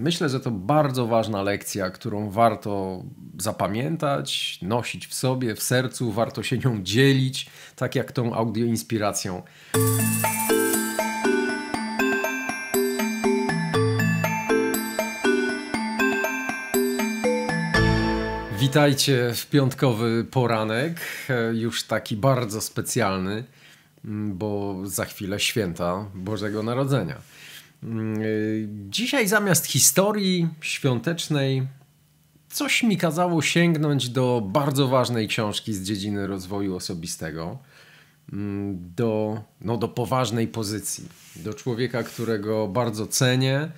Myślę, że to bardzo ważna lekcja, którą warto zapamiętać, nosić w sobie, w sercu, warto się nią dzielić, tak jak tą audioinspiracją. Witajcie w piątkowy poranek, e, już taki bardzo specjalny, mm, bo za chwilę święta Bożego Narodzenia. Mm, y, dzisiaj zamiast historii świątecznej coś mi kazało sięgnąć do bardzo ważnej książki z dziedziny rozwoju osobistego, mm, do, no, do poważnej pozycji, do człowieka, którego bardzo cenię,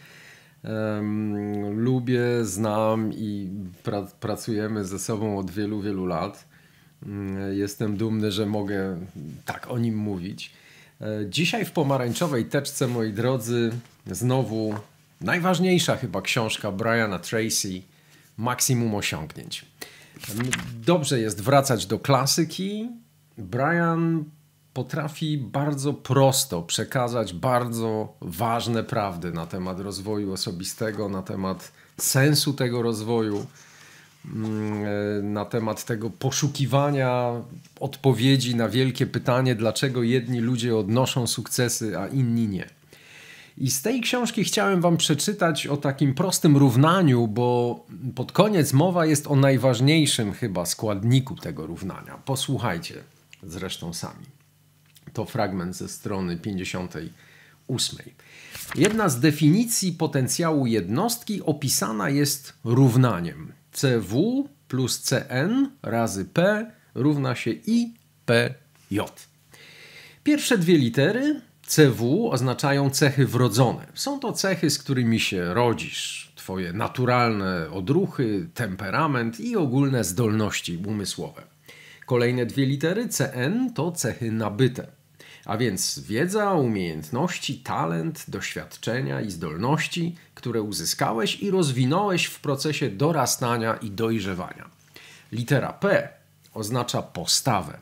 um, lubię, znam i pra pracujemy ze sobą od wielu, wielu lat. Um, jestem dumny, że mogę tak o nim mówić. E, dzisiaj w pomarańczowej teczce, moi drodzy, Znowu najważniejsza chyba książka Briana Tracy, Maksimum Osiągnięć. Dobrze jest wracać do klasyki. Brian potrafi bardzo prosto przekazać bardzo ważne prawdy na temat rozwoju osobistego, na temat sensu tego rozwoju, mm, na temat tego poszukiwania odpowiedzi na wielkie pytanie, dlaczego jedni ludzie odnoszą sukcesy, a inni nie. I z tej książki chciałem Wam przeczytać o takim prostym równaniu, bo pod koniec mowa jest o najważniejszym chyba składniku tego równania. Posłuchajcie zresztą sami. To fragment ze strony 58. Jedna z definicji potencjału jednostki opisana jest równaniem CW plus CN razy P równa się IPJ. Pierwsze dwie litery CW oznaczają cechy wrodzone. Są to cechy, z którymi się rodzisz. Twoje naturalne odruchy, temperament i ogólne zdolności umysłowe. Kolejne dwie litery CN to cechy nabyte, a więc wiedza, umiejętności, talent, doświadczenia i zdolności, które uzyskałeś i rozwinąłeś w procesie dorastania i dojrzewania. Litera P oznacza postawę,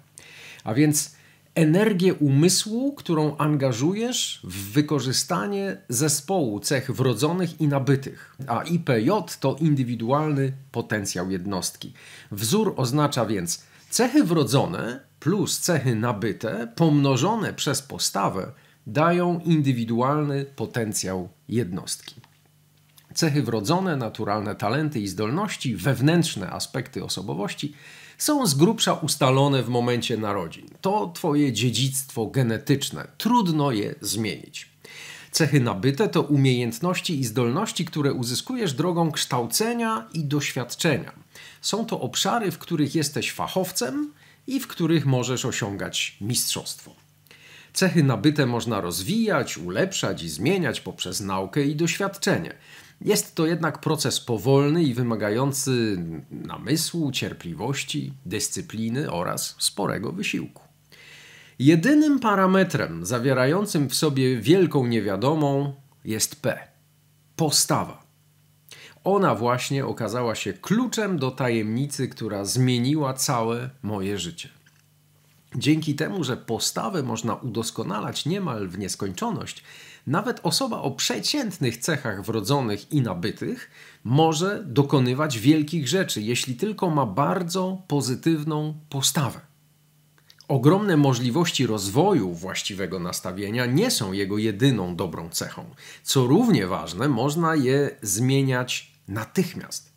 a więc energię umysłu, którą angażujesz w wykorzystanie zespołu cech wrodzonych i nabytych, a IPJ to indywidualny potencjał jednostki. Wzór oznacza więc cechy wrodzone plus cechy nabyte pomnożone przez postawę dają indywidualny potencjał jednostki cechy wrodzone, naturalne talenty i zdolności, wewnętrzne aspekty osobowości są z grubsza ustalone w momencie narodzin. To twoje dziedzictwo genetyczne, trudno je zmienić. Cechy nabyte to umiejętności i zdolności, które uzyskujesz drogą kształcenia i doświadczenia. Są to obszary, w których jesteś fachowcem i w których możesz osiągać mistrzostwo. Cechy nabyte można rozwijać, ulepszać i zmieniać poprzez naukę i doświadczenie. Jest to jednak proces powolny i wymagający namysłu, cierpliwości, dyscypliny oraz sporego wysiłku. Jedynym parametrem zawierającym w sobie wielką niewiadomą jest P postawa. Ona właśnie okazała się kluczem do tajemnicy, która zmieniła całe moje życie. Dzięki temu, że postawę można udoskonalać niemal w nieskończoność, nawet osoba o przeciętnych cechach wrodzonych i nabytych może dokonywać wielkich rzeczy, jeśli tylko ma bardzo pozytywną postawę. Ogromne możliwości rozwoju właściwego nastawienia nie są jego jedyną dobrą cechą. Co równie ważne, można je zmieniać natychmiast.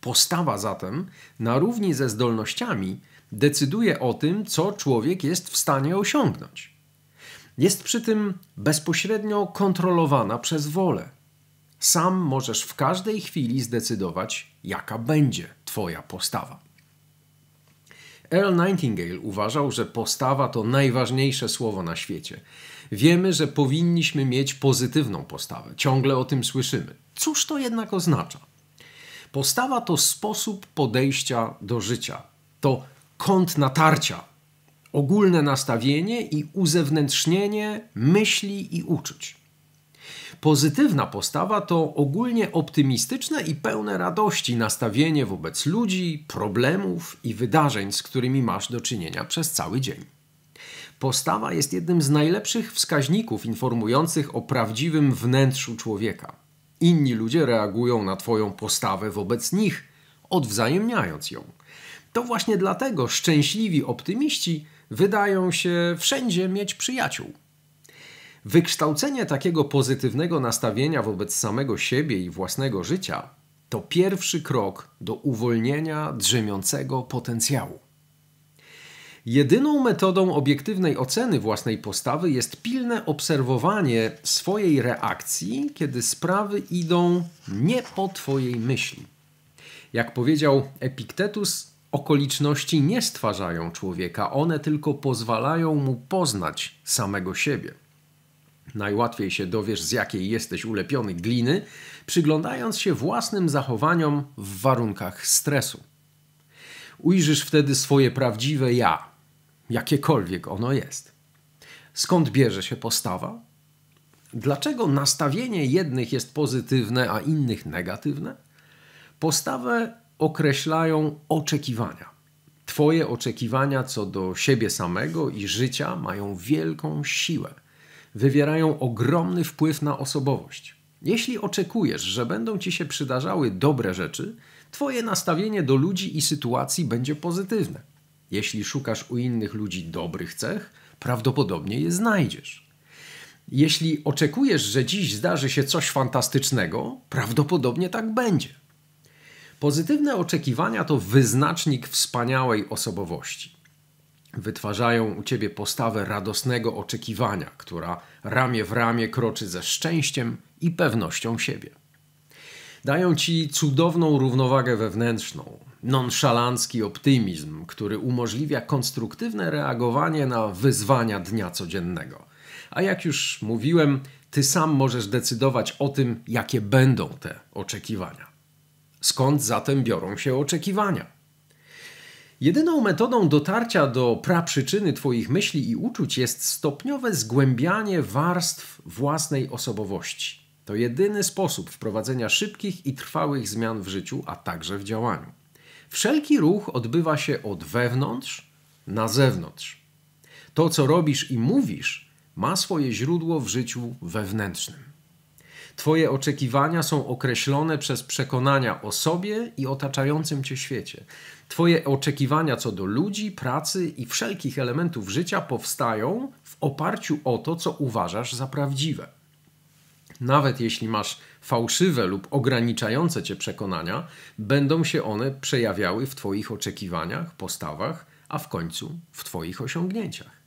Postawa zatem, na równi ze zdolnościami, decyduje o tym, co człowiek jest w stanie osiągnąć. Jest przy tym bezpośrednio kontrolowana przez wolę. Sam możesz w każdej chwili zdecydować, jaka będzie Twoja postawa. Earl Nightingale uważał, że postawa to najważniejsze słowo na świecie. Wiemy, że powinniśmy mieć pozytywną postawę, ciągle o tym słyszymy. Cóż to jednak oznacza? Postawa to sposób podejścia do życia, to kąt natarcia, ogólne nastawienie i uzewnętrznienie myśli i uczuć. Pozytywna postawa to ogólnie optymistyczne i pełne radości nastawienie wobec ludzi, problemów i wydarzeń, z którymi masz do czynienia przez cały dzień. Postawa jest jednym z najlepszych wskaźników informujących o prawdziwym wnętrzu człowieka. Inni ludzie reagują na Twoją postawę wobec nich, odwzajemniając ją. To właśnie dlatego szczęśliwi optymiści wydają się wszędzie mieć przyjaciół. Wykształcenie takiego pozytywnego nastawienia wobec samego siebie i własnego życia to pierwszy krok do uwolnienia drzemiącego potencjału. Jedyną metodą obiektywnej oceny własnej postawy jest pilne obserwowanie swojej reakcji, kiedy sprawy idą nie po Twojej myśli. Jak powiedział Epiktetus, Okoliczności nie stwarzają człowieka, one tylko pozwalają mu poznać samego siebie. Najłatwiej się dowiesz, z jakiej jesteś ulepiony gliny, przyglądając się własnym zachowaniom w warunkach stresu. Ujrzysz wtedy swoje prawdziwe ja, jakiekolwiek ono jest. Skąd bierze się postawa? Dlaczego nastawienie jednych jest pozytywne, a innych negatywne? Postawę określają oczekiwania. Twoje oczekiwania co do siebie samego i życia mają wielką siłę. Wywierają ogromny wpływ na osobowość. Jeśli oczekujesz, że będą ci się przydarzały dobre rzeczy, Twoje nastawienie do ludzi i sytuacji będzie pozytywne. Jeśli szukasz u innych ludzi dobrych cech, prawdopodobnie je znajdziesz. Jeśli oczekujesz, że dziś zdarzy się coś fantastycznego, prawdopodobnie tak będzie. Pozytywne oczekiwania to wyznacznik wspaniałej osobowości. Wytwarzają u ciebie postawę radosnego oczekiwania, która ramię w ramię kroczy ze szczęściem i pewnością siebie. Dają ci cudowną równowagę wewnętrzną, nonszalancki optymizm, który umożliwia konstruktywne reagowanie na wyzwania dnia codziennego. A jak już mówiłem, ty sam możesz decydować o tym, jakie będą te oczekiwania. Skąd zatem biorą się oczekiwania? Jedyną metodą dotarcia do praprzyczyny Twoich myśli i uczuć jest stopniowe zgłębianie warstw własnej osobowości. To jedyny sposób wprowadzenia szybkich i trwałych zmian w życiu, a także w działaniu. Wszelki ruch odbywa się od wewnątrz na zewnątrz. To, co robisz i mówisz, ma swoje źródło w życiu wewnętrznym. Twoje oczekiwania są określone przez przekonania o sobie i otaczającym cię świecie. Twoje oczekiwania co do ludzi, pracy i wszelkich elementów życia powstają w oparciu o to, co uważasz za prawdziwe. Nawet jeśli masz fałszywe lub ograniczające cię przekonania, będą się one przejawiały w Twoich oczekiwaniach, postawach, a w końcu w Twoich osiągnięciach.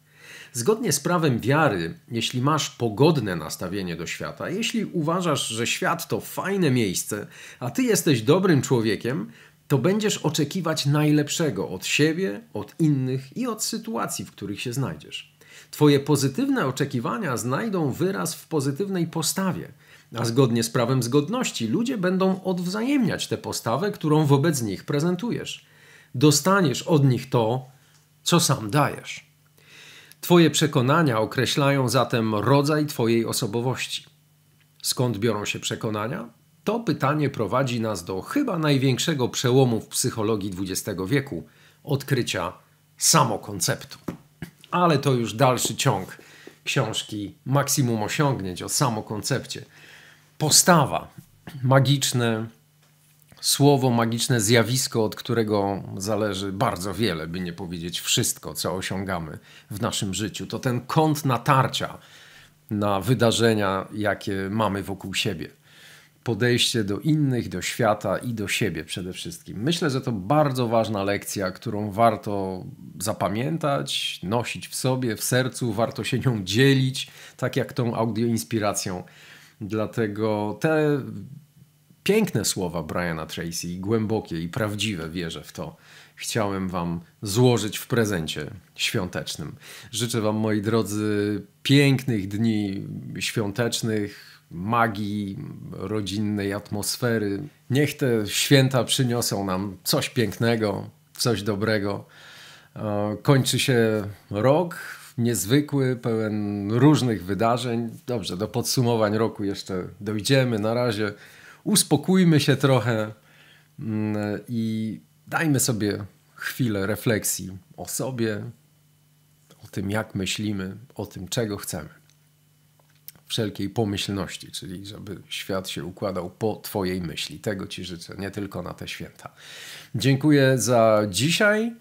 Zgodnie z prawem wiary, jeśli masz pogodne nastawienie do świata, jeśli uważasz, że świat to fajne miejsce, a ty jesteś dobrym człowiekiem, to będziesz oczekiwać najlepszego od siebie, od innych i od sytuacji, w których się znajdziesz. Twoje pozytywne oczekiwania znajdą wyraz w pozytywnej postawie, a zgodnie z prawem zgodności ludzie będą odwzajemniać tę postawę, którą wobec nich prezentujesz. Dostaniesz od nich to, co sam dajesz. Twoje przekonania określają zatem rodzaj Twojej osobowości. Skąd biorą się przekonania? To pytanie prowadzi nas do chyba największego przełomu w psychologii XX wieku odkrycia samokonceptu. Ale to już dalszy ciąg książki Maksimum Osiągnięć o samokoncepcie. Postawa, magiczne słowo magiczne zjawisko, od którego zależy bardzo wiele, by nie powiedzieć wszystko, co osiągamy w naszym życiu. To ten kąt natarcia na wydarzenia, jakie mamy wokół siebie. Podejście do innych, do świata i do siebie przede wszystkim. Myślę, że to bardzo ważna lekcja, którą warto zapamiętać, nosić w sobie, w sercu, warto się nią dzielić, tak jak tą audioinspiracją. Dlatego te Piękne słowa Briana Tracy, głębokie i prawdziwe, wierzę w to. Chciałem Wam złożyć w prezencie świątecznym. Życzę Wam, moi drodzy, pięknych dni świątecznych, magii, rodzinnej atmosfery. Niech te święta przyniosą nam coś pięknego, coś dobrego. E, kończy się rok, niezwykły, pełen różnych wydarzeń. Dobrze, do podsumowań roku jeszcze dojdziemy. Na razie uspokójmy się trochę mm, i dajmy sobie chwilę refleksji o sobie, o tym, jak myślimy, o tym, czego chcemy. Wszelkiej pomyślności, czyli żeby świat się układał po Twojej myśli. Tego Ci życzę, nie tylko na te święta. Dziękuję za dzisiaj.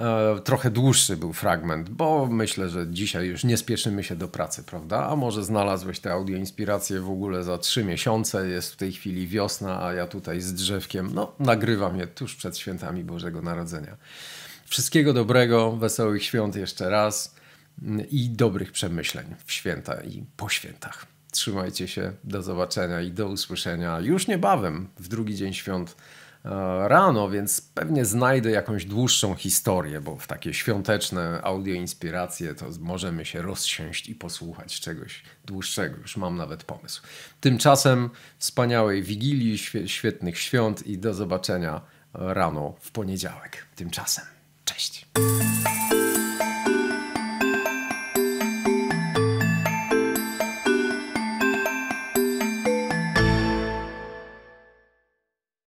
E, trochę dłuższy był fragment, bo myślę, że dzisiaj już nie spieszymy się do pracy, prawda? A może znalazłeś te audio inspiracje w ogóle za trzy miesiące, jest w tej chwili wiosna, a ja tutaj z drzewkiem, no, nagrywam je tuż przed świętami Bożego Narodzenia. Wszystkiego dobrego, wesołych świąt jeszcze raz mm, i dobrych przemyśleń w święta i po świętach. Trzymajcie się, do zobaczenia i do usłyszenia już niebawem w drugi dzień świąt E, rano, więc pewnie znajdę jakąś dłuższą historię, bo w takie świąteczne audio inspiracje to możemy się rozsiąść i posłuchać czegoś dłuższego. Już mam nawet pomysł. Tymczasem wspaniałej Wigilii, świetnych świąt i do zobaczenia rano w poniedziałek. Tymczasem, cześć!